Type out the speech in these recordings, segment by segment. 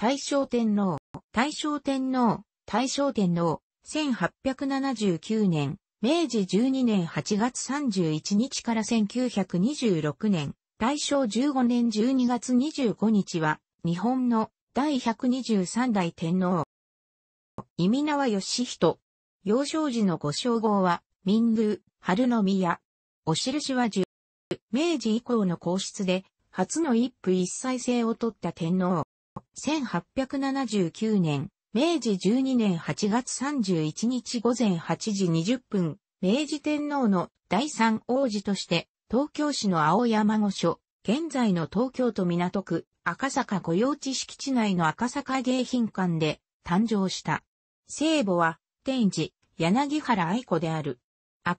大正天皇、大正天皇、大正天皇、1879年、明治12年8月31日から1926年、大正15年12月25日は、日本の第123代天皇。意味縄義人。幼少時のご称号は、民宮、春の宮。お印は十。明治以降の皇室で、初の一夫一妻制を取った天皇。1879年、明治12年8月31日午前8時20分、明治天皇の第三王子として、東京市の青山御所、現在の東京都港区、赤坂御用地敷地内の赤坂迎賓館で誕生した。聖母は、天智、柳原愛子である。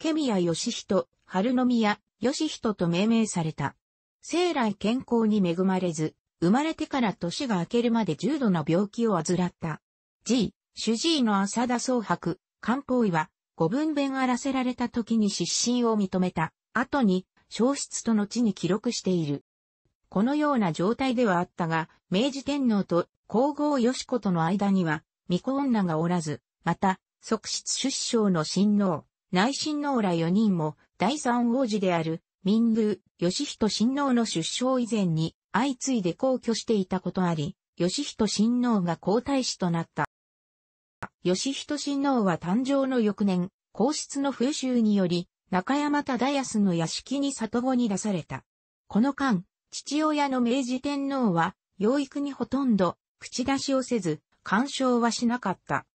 明宮義人、春宮義人と命名された。生来健康に恵まれず、生まれてから年が明けるまで重度の病気を患った。G、主治医の浅田総白、漢方医は、五分弁荒らせられた時に失神を認めた、後に、消失と後に記録している。このような状態ではあったが、明治天皇と皇后義子との間には、巫女女がおらず、また、側室出生の親王、内親王ら四人も、第三王子である、民宮、義人親王の出生以前に、相次いで皇居していたことあり、義人親王が皇太子となった。義人親王は誕生の翌年、皇室の風習により、中山忠康の屋敷に里子に出された。この間、父親の明治天皇は、養育にほとんど、口出しをせず、干渉はしなかった。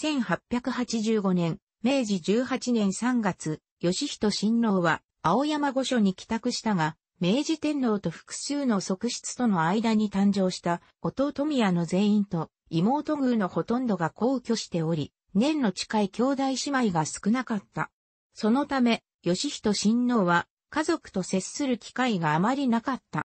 1885年、明治18年3月、義人親王は、青山御所に帰宅したが、明治天皇と複数の側室との間に誕生した弟宮の全員と妹宮のほとんどが皇居しており、年の近い兄弟姉妹が少なかった。そのため、義人親王は家族と接する機会があまりなかった。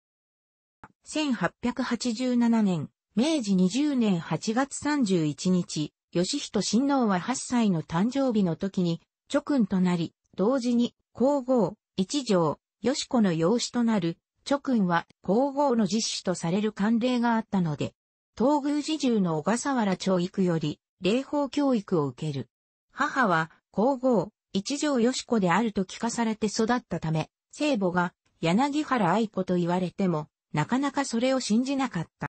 1887年、明治20年8月31日、義人親王は8歳の誕生日の時に、諸君となり、同時に、皇后、一条、よしこの養子となる、諸君は皇后の実子とされる慣例があったので、東宮寺中の小笠原町育より、霊法教育を受ける。母は、皇后、一条よしこであると聞かされて育ったため、聖母が、柳原愛子と言われても、なかなかそれを信じなかった。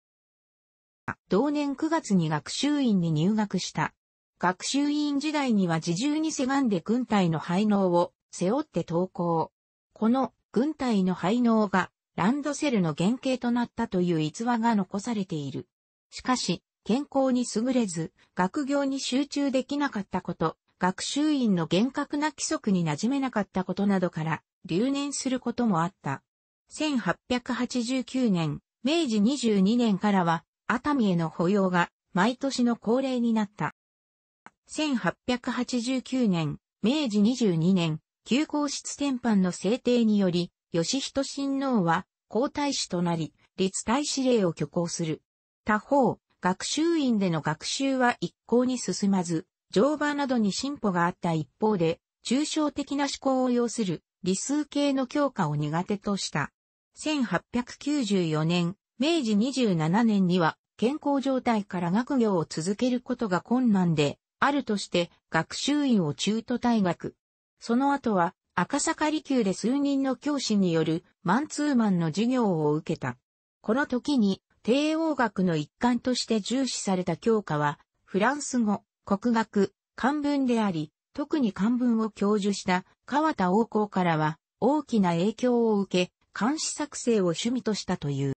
同年9月に学習院に入学した。学習院時代には自重にせがんで軍隊の廃納を背負って投校。この軍隊の廃農がランドセルの原型となったという逸話が残されている。しかし、健康に優れず、学業に集中できなかったこと、学習院の厳格な規則に馴染めなかったことなどから、留年することもあった。1889年、明治22年からは、熱海への保養が、毎年の恒例になった。1889年、明治22年、旧皇室転藩の制定により、義人親王は皇太子となり、立太子令を挙行する。他方、学習院での学習は一向に進まず、乗馬などに進歩があった一方で、抽象的な思考を要する理数系の強化を苦手とした。1894年、明治27年には健康状態から学業を続けることが困難で、あるとして学習院を中途退学。その後は赤坂離宮で数人の教師によるマンツーマンの授業を受けた。この時に帝王学の一環として重視された教科は、フランス語、国学、漢文であり、特に漢文を教授した川田王侯からは大きな影響を受け、漢詩作成を趣味としたという。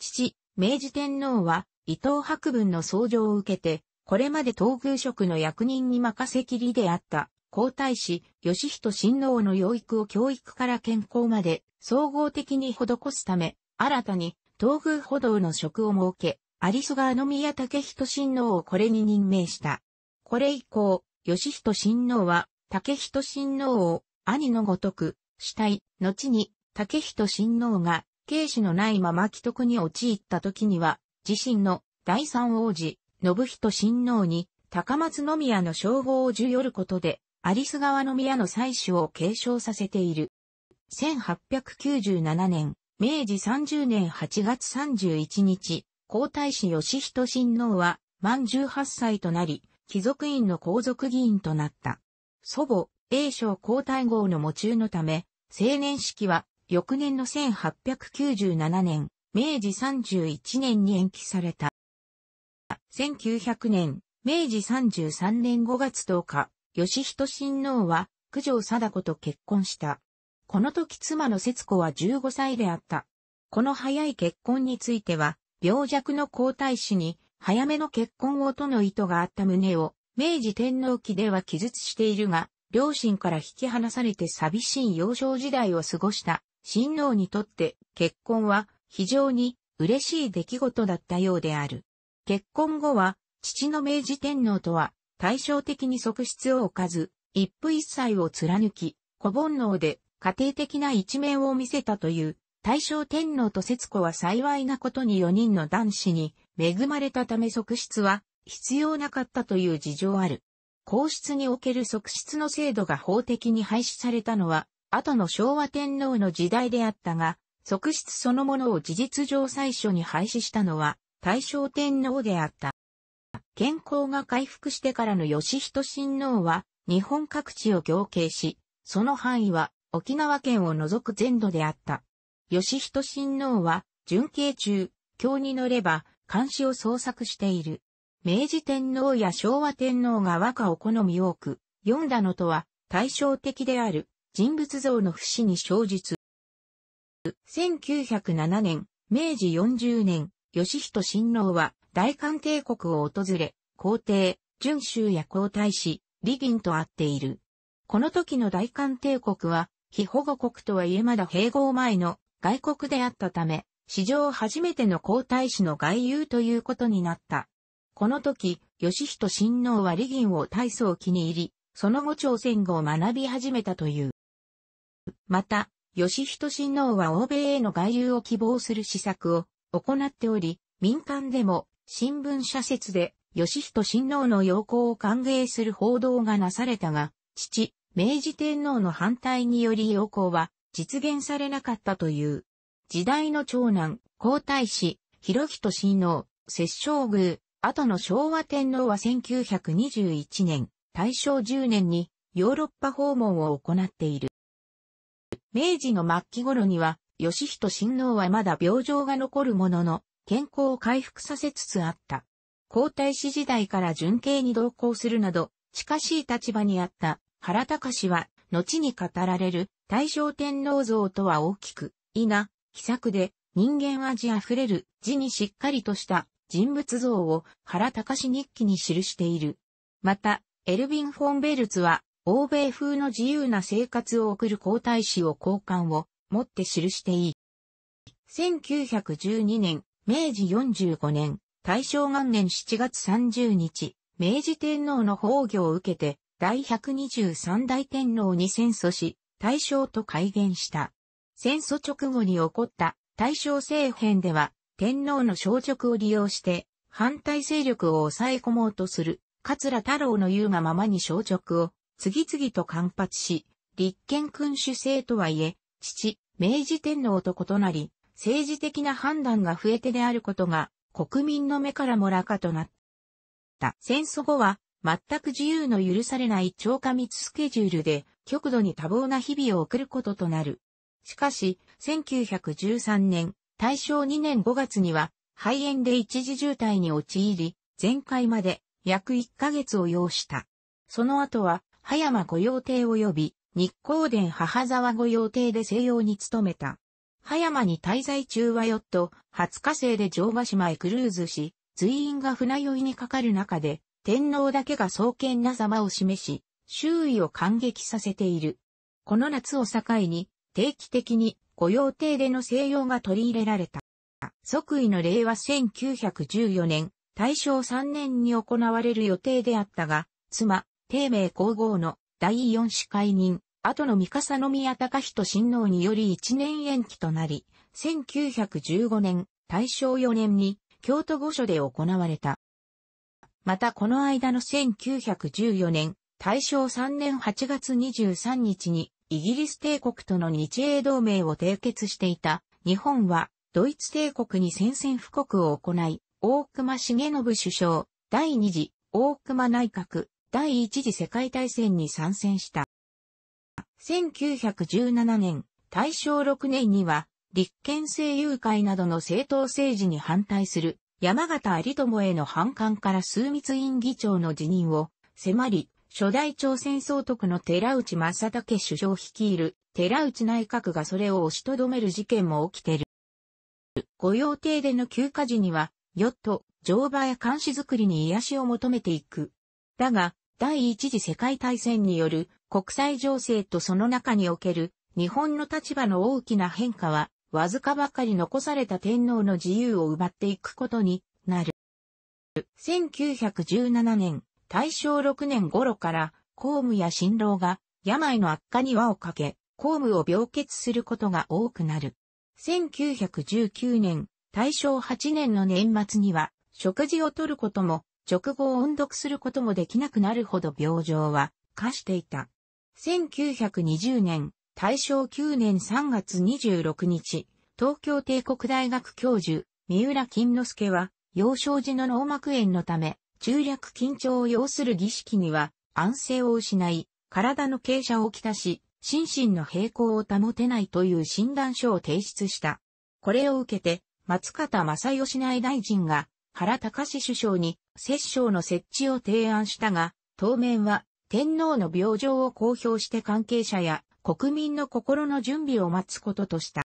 父、明治天皇は伊藤博文の創上を受けて、これまで東宮職の役人に任せきりであった皇太子、義人親王の養育を教育から健康まで総合的に施すため、新たに東宮歩道の職を設け、有栖川宮武人親王をこれに任命した。これ以降、義人親王は、武人親王を兄のごとく、死体、後に武人親王が、軽視のないまま既得に陥った時には、自身の第三王子、信人親王に、高松宮の称号を授与ることで、アリス川の宮の祭祀を継承させている。1897年、明治30年8月31日、皇太子義人親王は満18歳となり、貴族院の皇族議員となった。祖母、英章皇太后の喪中のため、青年式は翌年の1897年、明治31年に延期された。1900年、明治33年5月10日、義人親王は、九条貞子と結婚した。この時妻の節子は15歳であった。この早い結婚については、病弱の皇太子に、早めの結婚をとの意図があった旨を、明治天皇期では記述しているが、両親から引き離されて寂しい幼少時代を過ごした、親王にとって結婚は非常に嬉しい出来事だったようである。結婚後は、父の明治天皇とは対照的に側室を置かず、一夫一妻を貫き、小煩悩で家庭的な一面を見せたという、大正天皇と節子は幸いなことに4人の男子に恵まれたため側室は必要なかったという事情ある。皇室における側室の制度が法的に廃止されたのは、後の昭和天皇の時代であったが、側室そのものを事実上最初に廃止したのは大正天皇であった。健康が回復してからの義人親王は、日本各地を行計し、その範囲は沖縄県を除く全土であった。義人親王は、巡慶中、京に乗れば、監視を捜索している。明治天皇や昭和天皇が和歌を好み多く、読んだのとは対照的である人物像の不死に生じ1907年、明治40年、義人親王は大韓帝国を訪れ、皇帝、準州や皇太子、李銀と会っている。この時の大韓帝国は、非保護国とはいえまだ併合前の外国であったため、史上初めての皇太子の外遊ということになった。この時、義人親王は李銀を大層気に入り、その後朝鮮語を学び始めたという。また、義人親王は欧米への外遊を希望する施策を行っており、民間でも新聞社説で、義人親王の要項を歓迎する報道がなされたが、父、明治天皇の反対により要項は実現されなかったという。時代の長男、皇太子、広人親王、摂政宮、後の昭和天皇は1921年、大正10年にヨーロッパ訪問を行っている。明治の末期頃には、義人親王はまだ病状が残るものの、健康を回復させつつあった。皇太子時代から準慶に同行するなど、近しい立場にあった原隆は、後に語られる大正天皇像とは大きく、いな、気さくで、人間味あふれる字にしっかりとした人物像を原隆日記に記している。また、エルヴィン・フォン・ベルツは、欧米風の自由な生活を送る皇太子を交換を持って記していい。1912年、明治45年、大正元年7月30日、明治天皇の崩御を受けて、第123代天皇に戦争し、大正と改元した。戦争直後に起こった大正政変では、天皇の消辱を利用して、反対勢力を抑え込もうとする、桂太郎の言うがままに消辱を、次々と干髪し、立憲君主制とはいえ、父、明治天皇と異なり、政治的な判断が増えてであることが国民の目からもらかとなった。戦争後は全く自由の許されない超過密スケジュールで極度に多忙な日々を送ることとなる。しかし、1913年、大正2年5月には肺炎で一時渋滞に陥り、全開まで約1ヶ月を要した。その後は、葉山御用邸及び日光殿母沢御用邸で西洋に努めた。葉山に滞在中はヨット、20日生で城ヶ島へクルーズし、随員が船酔いにかかる中で、天皇だけが創建な様を示し、周囲を感激させている。この夏を境に、定期的に御用邸での西洋が取り入れられた。即位の令和1914年、大正3年に行われる予定であったが、妻、帝名皇后の第四子解任、後の三笠宮隆人親王により1年延期となり、1915年、大正4年に京都御所で行われた。またこの間の1914年、大正3年8月23日にイギリス帝国との日英同盟を締結していた日本はドイツ帝国に宣戦布告を行い、大隈重信首相、第二次大隈内閣、第一次世界大戦に参戦した。1917年、大正6年には、立憲政友会などの政党政治に反対する山形有友への反感から枢密院議長の辞任を迫り、初代朝鮮総督の寺内正武首相率いる寺内内閣がそれを押しとどめる事件も起きてる。御用邸での休暇時には、よっと、乗馬や監視作りに癒しを求めていく。だが、第一次世界大戦による国際情勢とその中における日本の立場の大きな変化は、わずかばかり残された天皇の自由を奪っていくことになる。1917年、大正6年頃から、公務や新郎が、病の悪化に輪をかけ、公務を病欠することが多くなる。1919年、大正8年の年末には、食事をとることも、直後を音読することもできなくなるほど病状は、化していた。1920年、大正9年3月26日、東京帝国大学教授、三浦金之助は、幼少時の脳膜炎のため、中略緊張を要する儀式には、安静を失い、体の傾斜をきたし、心身の平行を保てないという診断書を提出した。これを受けて、松方正義内大臣が、原隆首相に、摂政の設置を提案したが、当面は、天皇の病状を公表して関係者や国民の心の準備を待つこととした。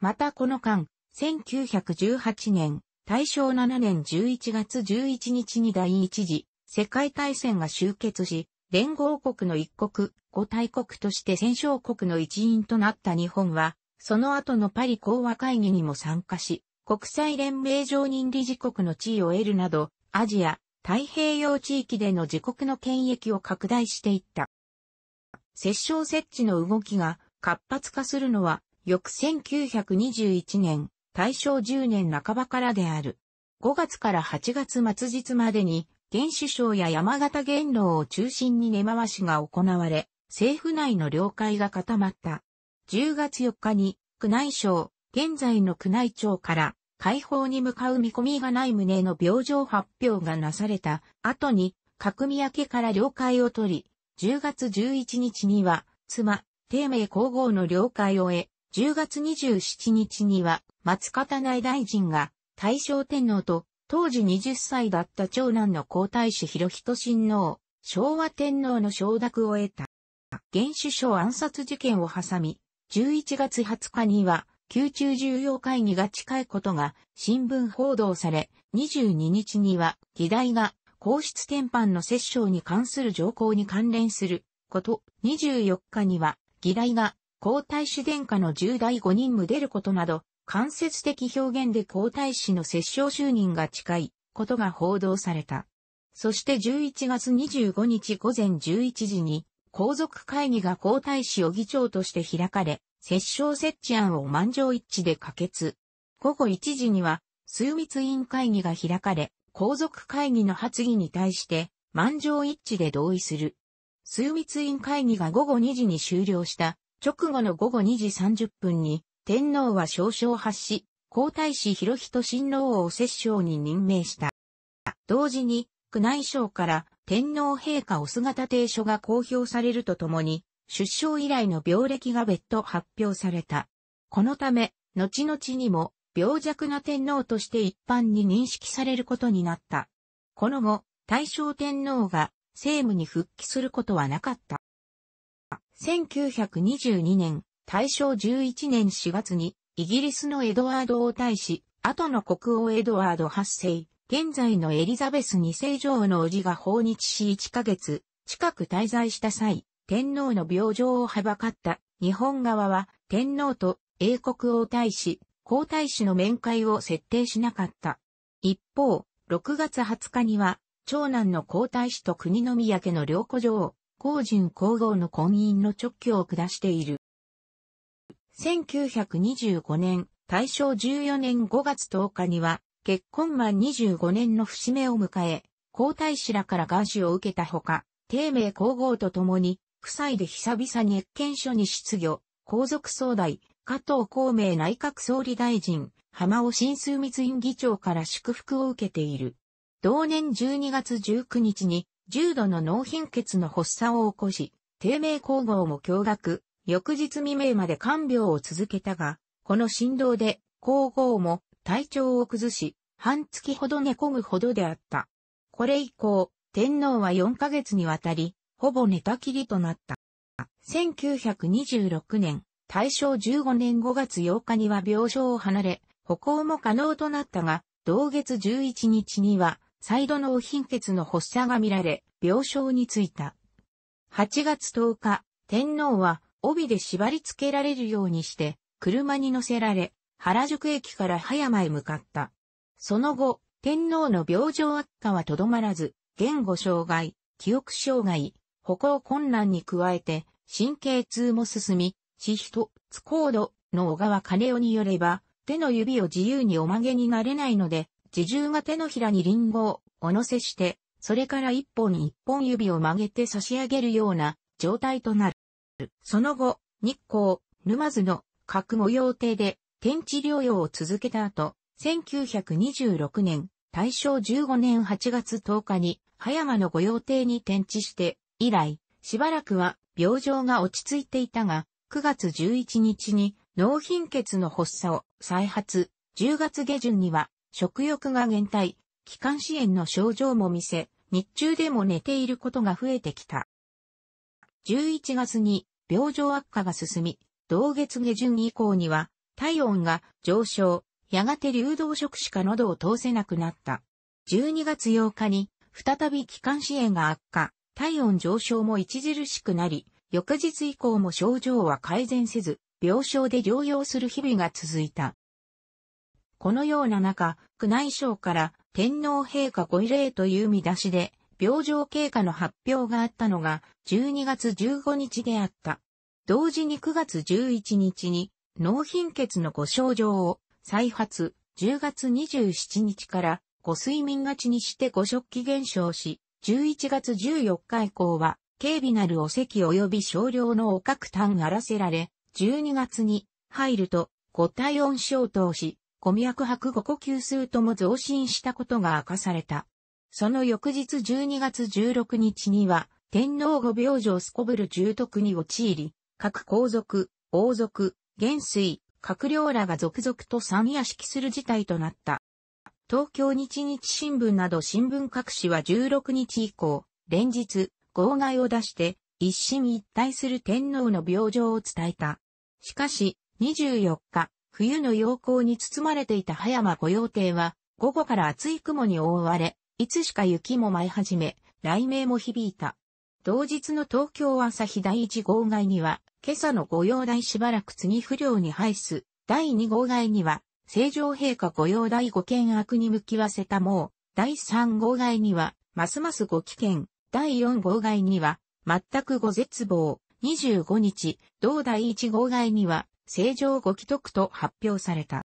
またこの間、1918年、大正7年11月11日に第一次世界大戦が終結し、連合国の一国、五大国として戦勝国の一員となった日本は、その後のパリ講和会議にも参加し、国際連盟常任理事国の地位を得るなど、アジア、太平洋地域での自国の権益を拡大していった。摂政設置の動きが活発化するのは、翌1921年、大正10年半ばからである。5月から8月末日までに、現首相や山形元老を中心に根回しが行われ、政府内の了解が固まった。10月4日に、宮内省、現在の宮内庁から、解放に向かう見込みがない旨の病状発表がなされた後に、角宮家から了解を取り、10月11日には、妻、丁名皇后の了解を得、10月27日には、松方内大臣が、大正天皇と、当時20歳だった長男の皇太子広仁親王、昭和天皇の承諾を得た。現首相暗殺事件を挟み、11月20日には、宮中重要会議が近いことが新聞報道され、22日には議題が皇室天換の摂政に関する条項に関連すること、24日には議題が皇太子殿下の重大5人務出ることなど、間接的表現で皇太子の摂政就任が近いことが報道された。そして11月25日午前11時に、皇族会議が皇太子を議長として開かれ、摂政設置案を満場一致で可決。午後1時には、枢密院会議が開かれ、皇族会議の発議に対して、満場一致で同意する。枢密院会議が午後2時に終了した直後の午後2時30分に、天皇は少々発し、皇太子広人親王を摂政に任命した。同時に、宮内省から天皇陛下お姿定書が公表されるとともに、出生以来の病歴が別途発表された。このため、後々にも病弱な天皇として一般に認識されることになった。この後、大正天皇が政務に復帰することはなかった。1922年、大正11年4月に、イギリスのエドワード王退し、後の国王エドワード8世、現在のエリザベス2世女王の叔父が訪日し1ヶ月近く滞在した際、天皇の病状をはばかった日本側は天皇と英国王太子、皇太子の面会を設定しなかった。一方、6月20日には、長男の皇太子と国の宮家の両子女王、皇人皇后の婚姻の直挙を下している。1925年、大正14年5月10日には、結婚満25年の節目を迎え、皇太子らから願書を受けたほか、帝名皇后と共に、夫妻で久々に謁見所に出魚、皇族総代、加藤孔明内閣総理大臣、浜尾新数密院議長から祝福を受けている。同年12月19日に、重度の脳貧血の発作を起こし、低迷皇后も驚愕、翌日未明まで看病を続けたが、この振動で皇后も体調を崩し、半月ほど寝込むほどであった。これ以降、天皇は4ヶ月にわたり、ほぼ寝たきりとなった。1926年、大正15年5月8日には病床を離れ、歩行も可能となったが、同月11日には、再度の貧血の発作が見られ、病床に着いた。8月10日、天皇は帯で縛り付けられるようにして、車に乗せられ、原宿駅から葉山へ向かった。その後、天皇の病状悪化はとどまらず、言語障害、記憶障害、歩行困難に加えて、神経痛も進み、死人、津高度の小川金代によれば、手の指を自由におまげになれないので、自重が手のひらにリンゴをお乗せして、それから一本一本指を曲げて差し上げるような状態となる。その後、日光、沼津の核模様亭で天地療養を続けた後、1926年、大正15年8月10日に、葉山の御用邸に転地して、以来、しばらくは病状が落ち着いていたが、9月11日に脳貧血の発作を再発、10月下旬には食欲が減退、気管支炎の症状も見せ、日中でも寝ていることが増えてきた。11月に病状悪化が進み、同月下旬以降には体温が上昇、やがて流動食しか喉を通せなくなった。12月8日に再び気管支炎が悪化、体温上昇も著しくなり、翌日以降も症状は改善せず、病床で療養する日々が続いた。このような中、宮内省から天皇陛下ご慰霊という見出しで、病状経過の発表があったのが12月15日であった。同時に9月11日に脳貧血のご症状を再発10月27日からご睡眠がちにしてご食器減少し11月14日以降は、軽微なるお席及び少量のお各単あらせられ、12月に入ると、五体温症等し、小脈白五呼吸数とも増進したことが明かされた。その翌日12月16日には、天皇御病状すこぶる重篤に陥り、各皇族、王族、元帥、閣僚らが続々と参夜式する事態となった。東京日日新聞など新聞各紙は16日以降、連日、号外を出して、一心一体する天皇の病状を伝えた。しかし、24日、冬の陽光に包まれていた葉山御用邸は、午後から厚い雲に覆われ、いつしか雪も舞い始め、雷鳴も響いた。同日の東京朝日第一号外には、今朝の御用台しばらく次不良に配す、第二号外には、正常陛下御用第五剣悪に向きわせたもう、第三号外には、ますますご危険、第四号外には、全くご絶望、25日、同第一号外には、正常ご既得と発表された。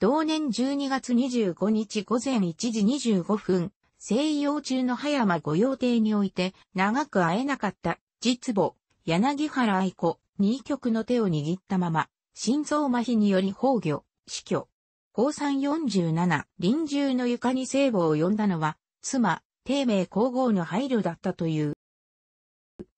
同年12月25日午前1時25分、西洋中の葉山御用邸において、長く会えなかった、実母、柳原愛子、二曲の手を握ったまま、心臓麻痺により崩御、死去。高山47、臨終の床に聖母を呼んだのは、妻、帝名皇后の配慮だったという。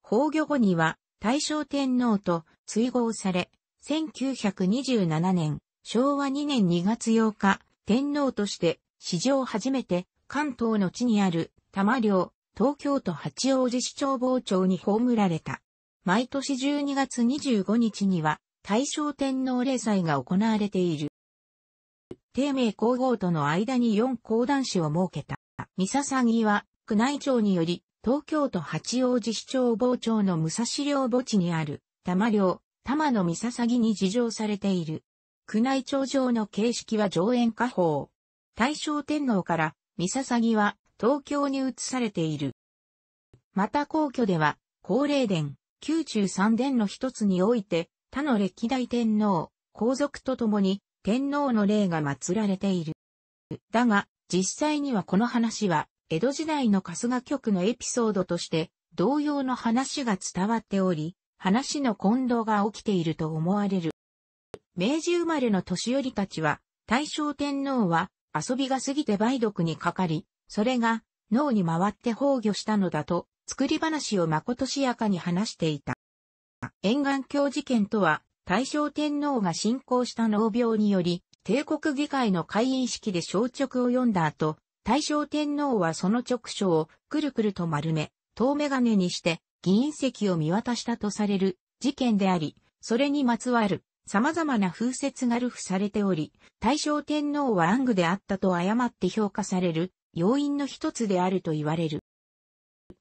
崩御後には、大正天皇と追合され、1927年、昭和2年2月8日、天皇として史上初めて関東の地にある多摩領、東京都八王子市長傍町に葬られた。毎年12月25日には大正天皇礼祭が行われている。帝名皇后との間に四講談師を設けた。三笹木は、宮内庁により、東京都八王子市長傍町の武蔵陵墓地にある、玉陵、玉の三笹木に事情されている。宮内庁上の形式は上演下法。大正天皇から、三笹木は、東京に移されている。また皇居では、高齢殿、宮中三殿の一つにおいて、他の歴代天皇、皇族と共に、天皇の霊が祀られている。だが、実際にはこの話は、江戸時代の春日局のエピソードとして、同様の話が伝わっており、話の混同が起きていると思われる。明治生まれの年寄りたちは、大正天皇は遊びが過ぎて梅毒にかかり、それが脳に回って崩御したのだと、作り話をまことしやかに話していた。沿岸橋事件とは大正天皇が進行した農病により、帝国議会の会員式で小直を読んだ後、大正天皇はその直書をくるくると丸め、遠眼鏡にして議員席を見渡したとされる事件であり、それにまつわる様々な風説が流布されており、大正天皇は暗愚であったと誤って評価される要因の一つであると言われる。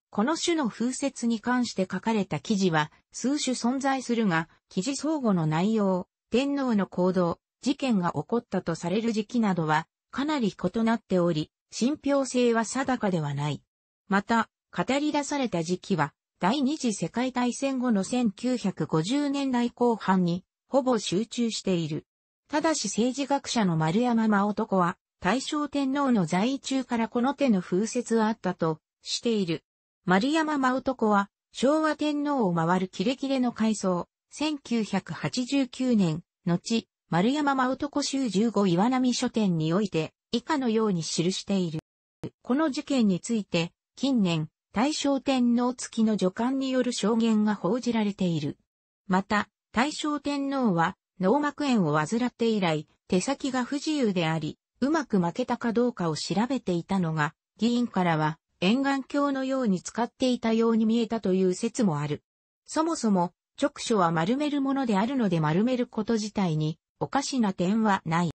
この種の風説に関して書かれた記事は数種存在するが、記事相互の内容、天皇の行動、事件が起こったとされる時期などは、かなり異なっており、信憑性は定かではない。また、語り出された時期は、第二次世界大戦後の1950年代後半に、ほぼ集中している。ただし政治学者の丸山真男は、大正天皇の在位中からこの手の風説はあったと、している。丸山真男は、昭和天皇を回るキレキレの階層、1989年、後、丸山真男州15岩波書店において、以下のように記している。この事件について、近年、大正天皇付きの助官による証言が報じられている。また、大正天皇は、脳膜炎を患って以来、手先が不自由であり、うまく負けたかどうかを調べていたのが、議員からは、沿岸橋のように使っていたように見えたという説もある。そもそも、直所は丸めるものであるので丸めること自体におかしな点はない。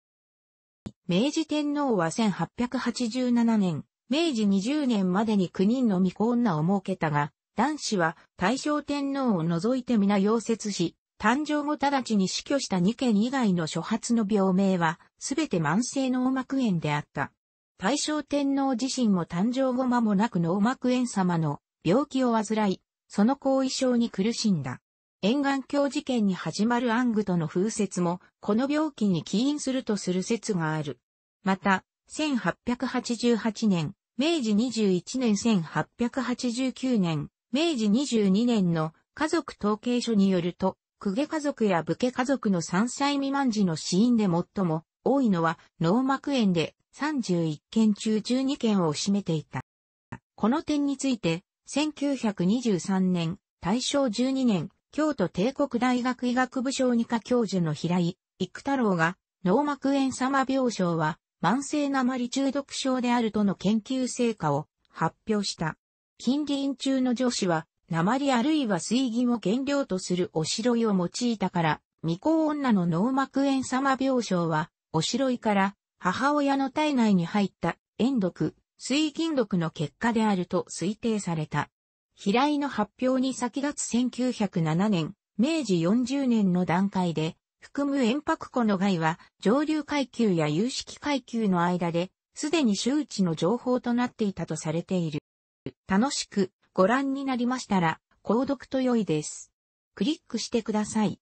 明治天皇は1887年、明治20年までに9人の未婚女を設けたが、男子は大正天皇を除いて皆溶接し、誕生後直ちに死去した2件以外の初発の病名は、すべて慢性脳膜炎であった。大正天皇自身も誕生後間もなく脳膜炎様の病気を患い、その後遺症に苦しんだ。沿岸橋事件に始まるアングとの風説も、この病気に起因するとする説がある。また、1888年、明治21年1889年、明治22年の家族統計書によると、公家家族や武家家族の3歳未満児の死因で最も多いのは脳膜炎で31件中12件を占めていた。この点について、1923年、大正12年、京都帝国大学医学部小児科教授の平井、育太郎が、脳膜炎様病床は、慢性鉛中毒症であるとの研究成果を発表した。近隣中の女子は、鉛あるいは水銀を原料とするおしろいを用いたから、未婚女の脳膜炎様病床は、おしろいから、母親の体内に入った、塩毒、水銀毒の結果であると推定された。平井の発表に先立つ1907年、明治40年の段階で、含む遠泊湖の害は上流階級や有識階級の間で、すでに周知の情報となっていたとされている。楽しくご覧になりましたら、購読と良いです。クリックしてください。